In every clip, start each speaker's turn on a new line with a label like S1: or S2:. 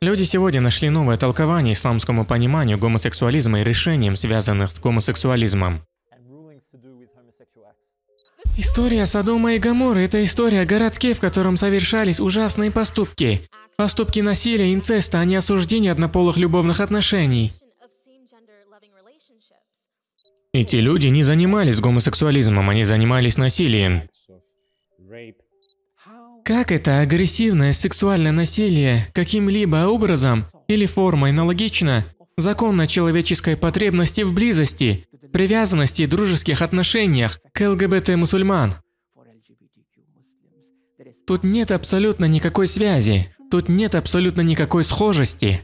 S1: Люди сегодня нашли новое толкование исламскому пониманию гомосексуализма и решениям, связанных с гомосексуализмом. История Содома и Гаморы – это история о городке, в котором совершались ужасные поступки. Поступки насилия, инцеста, а не осуждение однополых любовных отношений. Эти люди не занимались гомосексуализмом, они занимались насилием. Как это агрессивное сексуальное насилие каким-либо образом или формой аналогично законно человеческой потребности в близости, привязанности и дружеских отношениях к ЛГБТ-мусульман? Тут нет абсолютно никакой связи, тут нет абсолютно никакой схожести.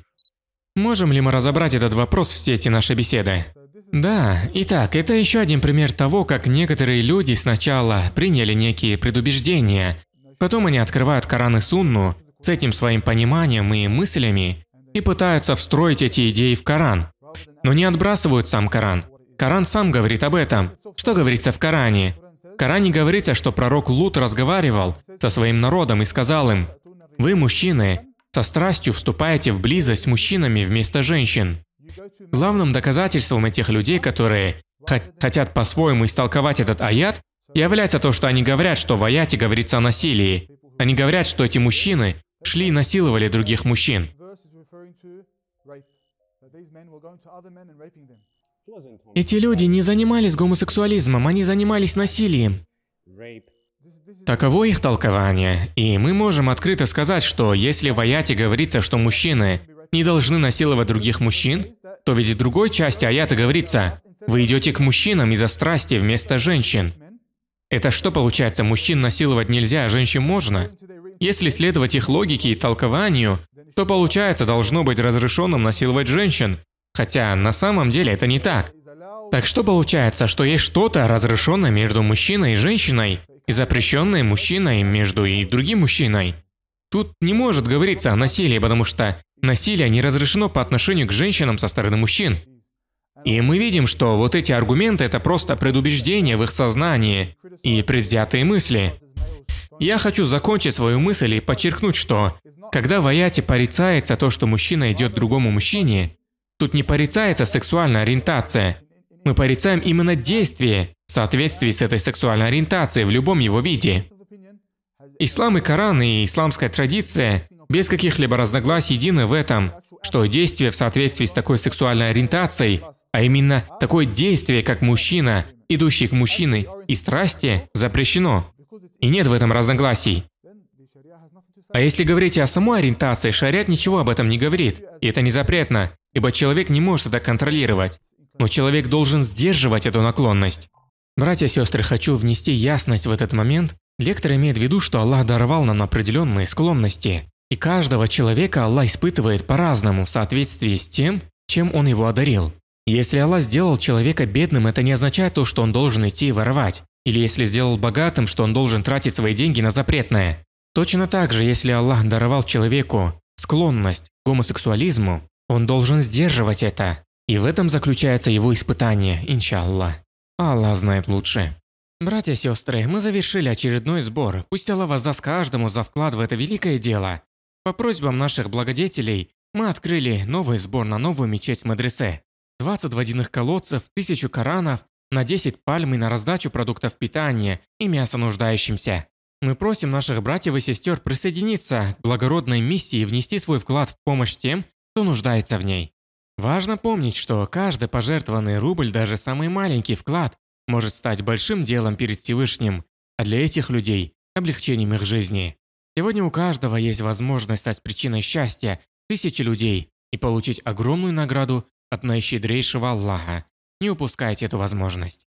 S1: Можем ли мы разобрать этот вопрос в сети нашей беседы? Да, итак, это еще один пример того, как некоторые люди сначала приняли некие предубеждения Потом они открывают Коран и Сунну с этим своим пониманием и мыслями и пытаются встроить эти идеи в Коран, но не отбрасывают сам Коран. Коран сам говорит об этом. Что говорится в Коране? В Коране говорится, что пророк Лут разговаривал со своим народом и сказал им, «Вы, мужчины, со страстью вступаете в близость с мужчинами вместо женщин». Главным доказательством этих людей, которые хотят по-своему истолковать этот аят, является то, что они говорят, что в аяте говорится о насилии. Они говорят, что эти мужчины шли и насиловали других мужчин. Эти люди не занимались гомосексуализмом, они занимались насилием. Таково их толкование, и мы можем открыто сказать, что если в аяте говорится, что мужчины не должны насиловать других мужчин, то ведь в другой части аята говорится, вы идете к мужчинам из-за страсти вместо женщин. Это что получается, мужчин насиловать нельзя, а женщин можно? Если следовать их логике и толкованию, то получается должно быть разрешенным насиловать женщин. Хотя на самом деле это не так. Так что получается, что есть что-то разрешенное между мужчиной и женщиной, и запрещенное мужчиной между и другим мужчиной. Тут не может говориться о насилии, потому что насилие не разрешено по отношению к женщинам со стороны мужчин. И мы видим, что вот эти аргументы – это просто предубеждения в их сознании и предвзятые мысли. Я хочу закончить свою мысль и подчеркнуть, что когда в аяте порицается то, что мужчина идет другому мужчине, тут не порицается сексуальная ориентация. Мы порицаем именно действие в соответствии с этой сексуальной ориентацией в любом его виде. Ислам и Коран и исламская традиция без каких-либо разногласий едины в этом, что действие в соответствии с такой сексуальной ориентацией а именно такое действие, как мужчина, идущий к мужчине, и страсти запрещено. И нет в этом разногласий. А если говорить о самой ориентации, шарят ничего об этом не говорит, и это не запретно, ибо человек не может это контролировать. Но человек должен сдерживать эту наклонность. Братья и сестры, хочу внести ясность в этот момент. Лектор имеет в виду, что Аллах даровал нам определенные склонности. И каждого человека Аллах испытывает по-разному в соответствии с тем, чем он его одарил. Если Аллах сделал человека бедным, это не означает то, что он должен идти воровать. Или если сделал богатым, что он должен тратить свои деньги на запретное. Точно так же, если Аллах даровал человеку склонность к гомосексуализму, он должен сдерживать это. И в этом заключается его испытание, иншаллах. Аллах знает лучше. Братья и сестры, мы завершили очередной сбор. Пусть Аллах воздаст каждому за вклад в это великое дело. По просьбам наших благодетелей, мы открыли новый сбор на новую мечеть Мадресе. 20 водяных колодцев, тысячу Коранов, на 10 пальм и на раздачу продуктов питания и мяса нуждающимся. Мы просим наших братьев и сестер присоединиться к благородной миссии и внести свой вклад в помощь тем, кто нуждается в ней. Важно помнить, что каждый пожертвованный рубль, даже самый маленький вклад, может стать большим делом перед Всевышним, а для этих людей – облегчением их жизни. Сегодня у каждого есть возможность стать причиной счастья тысячи людей и получить огромную награду от наищедрейшего Аллаха. Не упускайте эту возможность.